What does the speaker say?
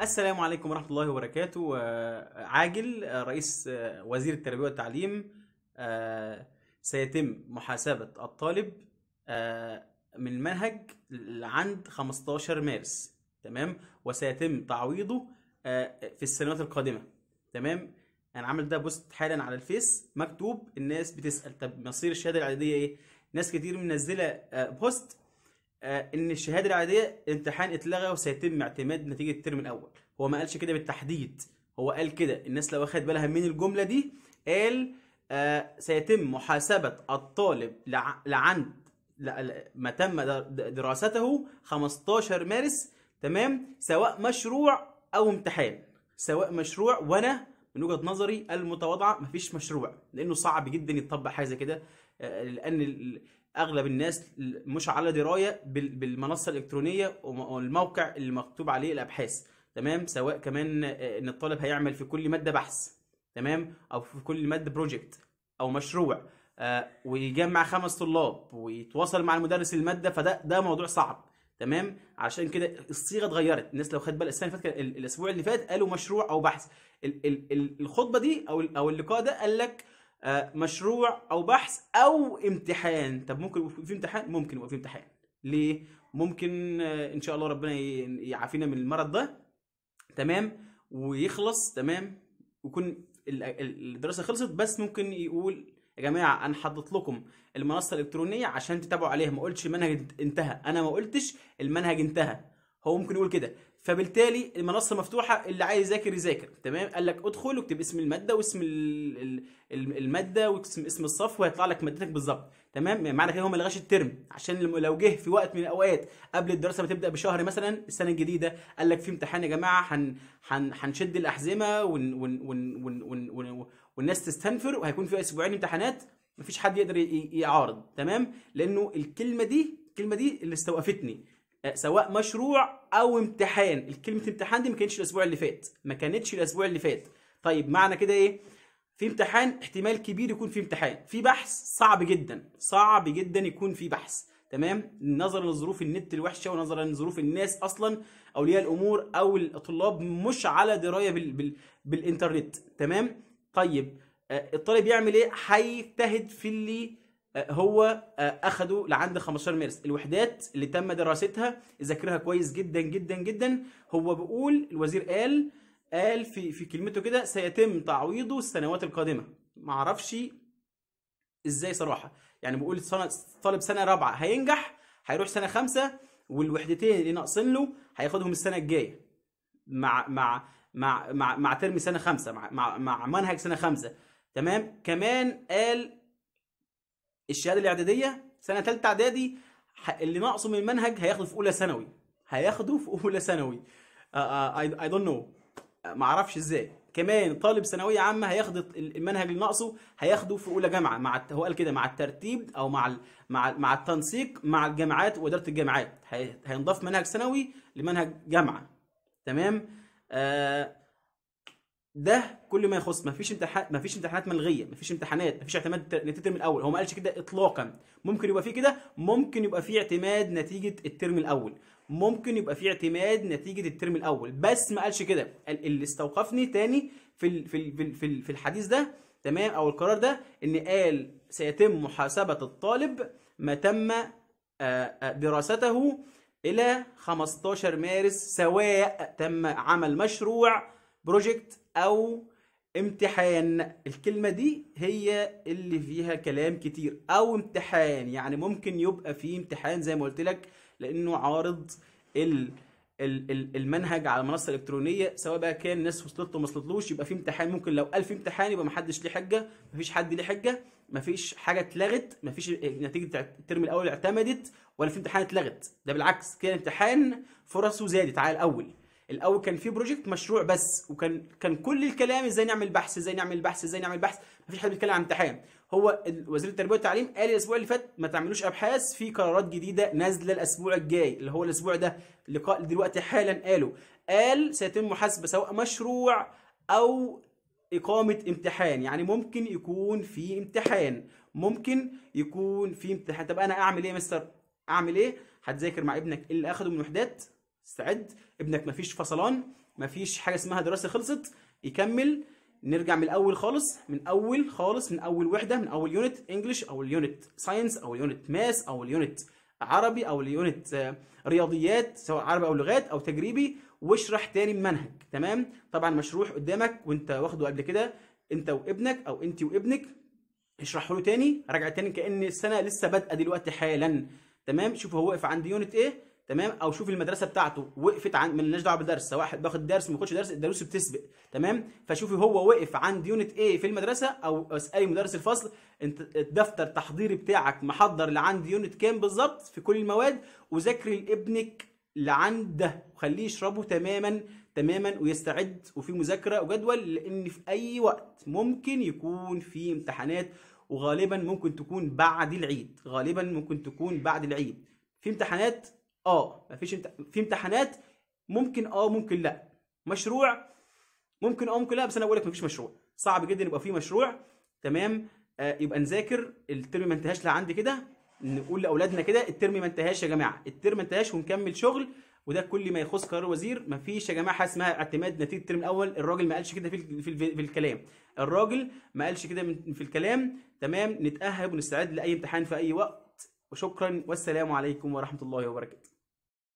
السلام عليكم ورحمة الله وبركاته آه، عاجل آه، رئيس آه، وزير التربية والتعليم سيتم محاسبة الطالب من المنهج عند 15 مارس تمام وسيتم تعويضه في السنوات القادمة تمام يعني انا عامل ده بوست حالا على الفيس مكتوب الناس بتسأل طب مصير الشهادة الإعدادية ايه؟ ناس كتير منزلة بوست آه، ان الشهاده العاديه الامتحان اتلغى وسيتم اعتماد نتيجه الترم الاول هو ما قالش كده بالتحديد هو قال كده الناس لو واخد بالها من الجمله دي قال آه سيتم محاسبه الطالب لع... لعند ما تم دراسته 15 مارس تمام سواء مشروع او امتحان سواء مشروع وانا من وجهه نظري المتواضعه مفيش مشروع لانه صعب جدا يتطبق حاجه زي كده آه، لان اغلب الناس مش على درايه بالمنصه الالكترونيه والموقع اللي مكتوب عليه الابحاث تمام سواء كمان آه، ان الطالب هيعمل في كل ماده بحث تمام او في كل ماده بروجكت او مشروع آه، ويجمع خمس طلاب ويتواصل مع المدرس الماده فده ده موضوع صعب تمام عشان كده الصيغه اتغيرت الناس لو خدت بالها السنه اللي فاتت الاسبوع اللي فات قالوا مشروع او بحث الخطبه دي او او اللقاء ده قال لك آه، مشروع او بحث او امتحان طب ممكن يبقى في امتحان ممكن يبقى في امتحان ليه ممكن آه، ان شاء الله ربنا يعافينا من المرض ده تمام ويخلص تمام ويكون الدراسه خلصت بس ممكن يقول يا جماعه انا حاطط لكم المنصه الالكترونيه عشان تتابعوا عليها ما قلتش المنهج انتهى انا ما قلتش المنهج انتهى هو ممكن يقول كده فبالتالي المنصه مفتوحه اللي عايز يذاكر يذاكر تمام قال لك ادخل واكتب اسم الماده واسم الماده واسم اسم الصف وهيطلع لك مادتك بالظبط تمام معنى كده هو ما لغاش الترم عشان لو جه في وقت من الاوقات قبل الدراسه ما تبدا بشهر مثلا السنه الجديده قال لك في امتحان يا جماعه هن هن هنشد الاحزمه ون ون ون ون ون ون والناس تستنفر وهيكون في اسبوعين امتحانات مفيش حد يقدر يعارض تمام لانه الكلمه دي الكلمه دي اللي استوقفتني آه، سواء مشروع او امتحان الكلمه امتحان دي ما كانتش الاسبوع اللي فات ما كانتش الاسبوع اللي فات طيب معنى كده ايه في امتحان احتمال كبير يكون في امتحان في بحث صعب جدا صعب جدا يكون في بحث تمام نظرا لظروف النت الوحشه ونظرا لظروف الناس اصلا اولياء الامور او الطلاب مش على درايه بال... بال... بالانترنت تمام طيب آه، الطالب يعمل ايه هيجتهد في اللي هو آه، اخده لعند 15 مارس الوحدات اللي تم دراستها ذاكرها كويس جدا جدا جدا هو بيقول الوزير قال قال في في كلمته كده سيتم تعويضه السنوات القادمه ما اعرفش ازاي صراحه يعني بيقول طالب سنه رابعه هينجح هيروح سنه خمسه والوحدتين اللي ناقصين له هياخدهم السنه الجايه مع مع مع مع مع ترم سنه خمسه مع مع, مع منهج سنه خمسه تمام كمان قال الشهاده الاعداديه سنه ثالثه اعدادي اللي ناقصه من المنهج هياخده في اولى ثانوي هياخده في اولى ثانوي اي دونت نو ما اعرفش ازاي كمان طالب ثانويه عامه هياخد المنهج اللي ناقصه هياخده في اولى جامعه مع هو قال كده مع الترتيب او مع الـ مع الـ مع التنسيق مع الجامعات واداره الجامعات هينضاف منهج ثانوي لمنهج جامعه تمام آه ده كل ما يخص ما فيش امتحان ما فيش امتحانات ملغيه ما فيش امتحانات ما فيش اعتماد الترم الاول هو ما قالش كده اطلاقا ممكن يبقى فيه كده ممكن يبقى فيه اعتماد نتيجه الترم الاول ممكن يبقى فيه اعتماد نتيجه الترم الاول بس ما قالش كده اللي استوقفني تاني في الـ في الـ في, الـ في الحديث ده تمام او القرار ده ان قال سيتم محاسبه الطالب ما تم آه، آه، دراسته الى 15 مارس سواء تم عمل مشروع بروجكت أو امتحان الكلمة دي هي اللي فيها كلام كتير أو امتحان يعني ممكن يبقى فيه امتحان زي ما قلت لك لأنه عارض ال المنهج على المنصه الالكترونيه سواء بقى كان الناس وصلت له ما وصلتلوش يبقى في امتحان ممكن لو 1000 امتحان يبقى ما حدش ليه حجه ما فيش حد ليه حجه ما فيش حاجه اتلغت ما فيش نتيجه الترم الاول اعتمدت ولا في امتحان اتلغت ده بالعكس كان امتحان فرصه زادت على الاول الاول كان في بروجكت مشروع بس وكان كان كل الكلام ازاي نعمل بحث ازاي نعمل بحث ازاي نعمل بحث مفيش حد بيتكلم عن امتحان هو وزير التربيه والتعليم قال الاسبوع اللي فات ما تعملوش ابحاث في قرارات جديده نازله الاسبوع الجاي اللي هو الاسبوع ده لقاء دلوقتي حالا قاله قال سيتم محاسبه سواء مشروع او اقامه امتحان يعني ممكن يكون في امتحان ممكن يكون في امتحان طب انا اعمل ايه يا مستر اعمل ايه هتذاكر مع ابنك اللي اخده من وحدات استعد ابنك مفيش فصلان مفيش حاجه اسمها دراسه خلصت يكمل نرجع من الاول خالص من اول خالص من اول وحده من اول يونت انجلش او اليونت ساينس او اليونت ماس او اليونت عربي او اليونت آه، رياضيات سواء عربي او لغات او تجريبي واشرح تاني المنهج تمام طبعا مشروح قدامك وانت واخده قبل كده انت وابنك او انت وابنك اشرحه له تاني راجع تاني كان السنه لسه بادئه دلوقتي حالا تمام شوف هو واقف عند يونت ايه تمام او شوف المدرسه بتاعته وقفت عن مالناش دعوه بالدرس سواء باخد درس ما درس الدروس بتسبق تمام فشوفي هو وقف عند يونت ايه في المدرسه او اسالي مدرس الفصل انت الدفتر التحضيري بتاعك محضر لعند يونت كام بالظبط في كل المواد وذاكري لابنك لعند ده وخليه يشربه تماما تماما ويستعد وفي مذاكره وجدول لان في اي وقت ممكن يكون في امتحانات وغالبا ممكن تكون بعد العيد غالبا ممكن تكون بعد العيد في امتحانات اه مفيش امت... في امتحانات ممكن اه ممكن لا مشروع ممكن اه ممكن لا بس انا بقول لك مفيش مشروع صعب جدا يبقى في مشروع تمام آه يبقى نذاكر الترم ما انتهاش لا عندي كده نقول لاولادنا كده الترم ما انتهاش يا جماعه الترم ما انتهاش ونكمل شغل وده كل ما يخص قرار الوزير مفيش يا جماعه حاجه اسمها اعتماد نتيجه الترم الاول الراجل ما قالش كده في, في, في الكلام الراجل ما قالش كده في الكلام تمام نتاهب ونستعد لاي امتحان في اي وقت وشكرا والسلام عليكم ورحمه الله وبركاته